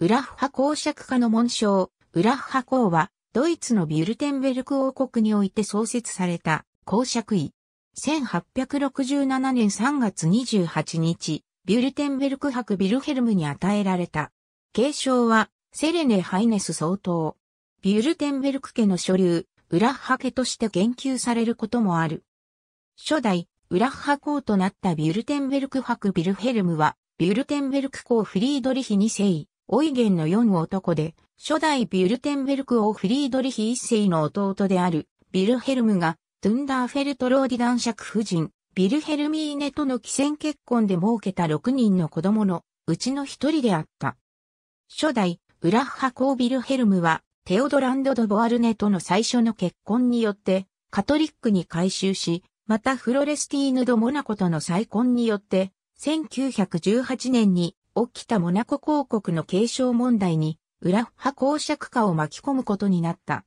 ウラッハ公爵家の紋章、ウラッハ公は、ドイツのビュルテンベルク王国において創設された公爵位。1867年3月28日、ビュルテンベルク博ビルヘルムに与えられた。継承は、セレネ・ハイネス総統。ビュルテンベルク家の所流、ッハ家として言及されることもある。初代、ウラッハ公となったビュルテンベルク博ビルヘルムは、ビュルテンベルク公フリードリヒ2世。オイゲンの四男で、初代ビュルテンベルク王フリードリヒ一世の弟である、ビルヘルムが、トゥンダーフェルトローディ男爵夫人、ビルヘルミーネとの既戦結婚で設けた6人の子供のうちの一人であった。初代、ウラッハ公ビルヘルムは、テオドランド・ド・ボアルネとの最初の結婚によって、カトリックに改宗し、またフロレスティーヌ・ド・モナコとの再婚によって、1918年に起きたモナコ公国の継承問題に、ウラッ派公爵家を巻き込むことになった。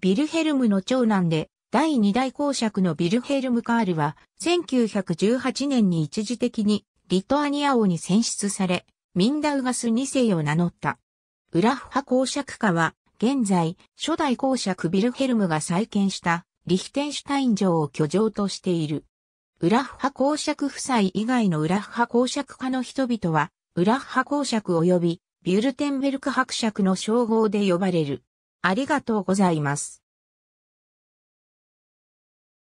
ビルヘルムの長男で、第二代公爵のビルヘルム・カールは、1918年に一時的にリトアニア王に選出され、ミンダウガス2世を名乗った。ウラッ派公爵家は、現在、初代公爵ビルヘルムが再建したリヒテンシュタイン城を居城としている。ウラッ派公爵夫妻以外のウラッ派公爵家の人々は、ウラッハ公爵及びビュルテンベルク伯爵の称号で呼ばれる。ありがとうございます。